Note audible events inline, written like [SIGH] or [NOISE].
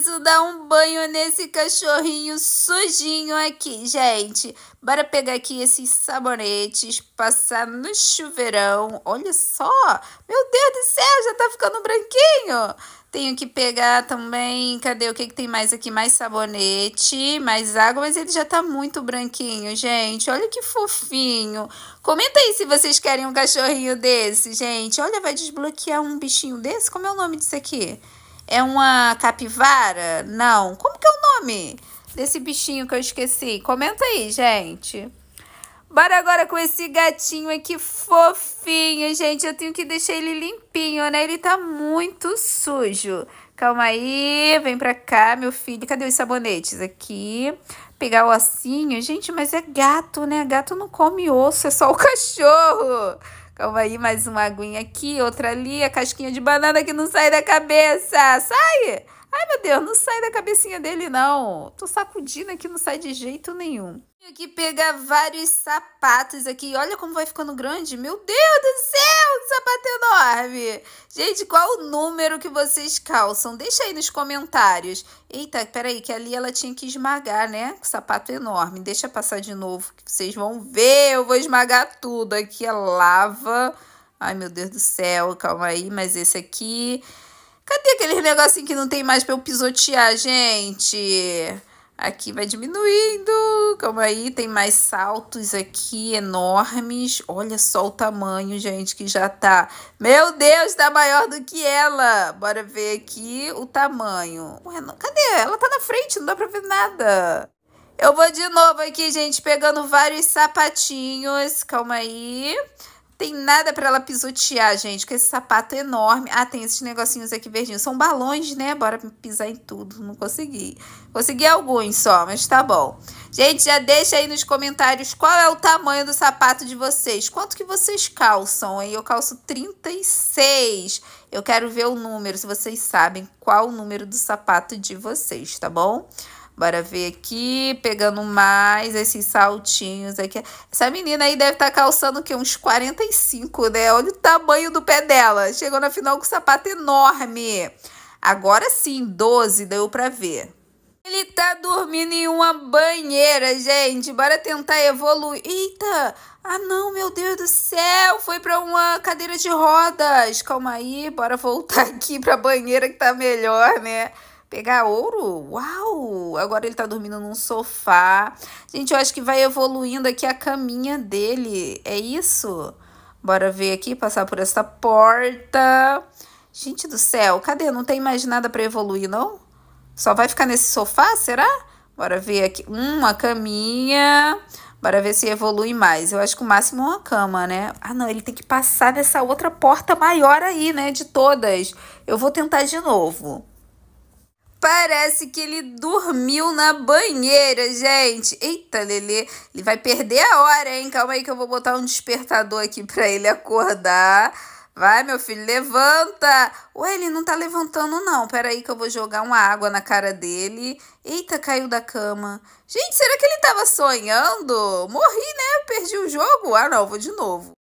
preciso dar um banho nesse cachorrinho sujinho aqui, gente. Bora pegar aqui esses sabonetes, passar no chuveirão. Olha só! Meu Deus do céu, já tá ficando branquinho! Tenho que pegar também, cadê o que, que tem mais aqui? Mais sabonete, mais água, mas ele já tá muito branquinho, gente. Olha que fofinho. Comenta aí se vocês querem um cachorrinho desse, gente. Olha, vai desbloquear um bichinho desse? Como é o nome disso aqui? É uma capivara? Não. Como que é o nome desse bichinho que eu esqueci? Comenta aí, gente. Bora agora com esse gatinho aqui fofinho, gente. Eu tenho que deixar ele limpinho, né? Ele tá muito sujo. Calma aí, vem pra cá, meu filho. Cadê os sabonetes? Aqui. Pegar o ossinho. Gente, mas é gato, né? Gato não come osso, é só o [LAUGHS] cachorro. Calma aí, mais uma aguinha aqui, outra ali, a casquinha de banana que não sai da cabeça. Sai! Ai, meu Deus, não sai da cabecinha dele, não. Tô sacudindo aqui, não sai de jeito nenhum. Tenho que pegar vários sapatos aqui. Olha como vai ficando grande. Meu Deus do céu, sapato enorme. Gente, qual o número que vocês calçam? Deixa aí nos comentários. Eita, peraí, que ali ela tinha que esmagar, né? Com sapato é enorme. Deixa passar de novo, que vocês vão ver. Eu vou esmagar tudo. Aqui é lava. Ai, meu Deus do céu, calma aí. Mas esse aqui... Cadê aqueles negocinho que não tem mais pra eu pisotear, gente? Aqui vai diminuindo. Calma aí, tem mais saltos aqui enormes. Olha só o tamanho, gente, que já tá. Meu Deus, tá maior do que ela. Bora ver aqui o tamanho. Ué, não... cadê? Ela tá na frente, não dá pra ver nada. Eu vou de novo aqui, gente, pegando vários sapatinhos. Calma aí. Tem nada para ela pisotear, gente, com esse sapato enorme. Ah, tem esses negocinhos aqui verdinhos. São balões, né? Bora pisar em tudo. Não consegui. Consegui alguns só, mas tá bom. Gente, já deixa aí nos comentários qual é o tamanho do sapato de vocês. Quanto que vocês calçam, hein? Eu calço 36. Eu quero ver o número, se vocês sabem qual o número do sapato de vocês, tá bom? Tá bom? Bora ver aqui, pegando mais esses saltinhos aqui. Essa menina aí deve estar tá calçando que uns 45, né? Olha o tamanho do pé dela. Chegou na final com sapato enorme. Agora sim, 12 deu pra ver. Ele tá dormindo em uma banheira, gente. Bora tentar evoluir. Eita! Ah, não, meu Deus do céu! Foi pra uma cadeira de rodas. Calma aí, bora voltar [LAUGHS] aqui pra banheira que tá melhor, né? pegar ouro? Uau! Agora ele tá dormindo num sofá. Gente, eu acho que vai evoluindo aqui a caminha dele. É isso? Bora ver aqui, passar por essa porta. Gente do céu, cadê? Não tem mais nada para evoluir, não? Só vai ficar nesse sofá, será? Bora ver aqui. Uma caminha. Bora ver se evolui mais. Eu acho que o máximo é uma cama, né? Ah, não, ele tem que passar nessa outra porta maior aí, né? De todas. Eu vou tentar de novo. Parece que ele dormiu na banheira, gente. Eita, Lelê, ele vai perder a hora, hein? Calma aí que eu vou botar um despertador aqui para ele acordar. Vai, meu filho, levanta. Ué, ele não tá levantando, não. Pera aí que eu vou jogar uma água na cara dele. Eita, caiu da cama. Gente, será que ele tava sonhando? Morri, né? Perdi o jogo. Ah, não, vou de novo.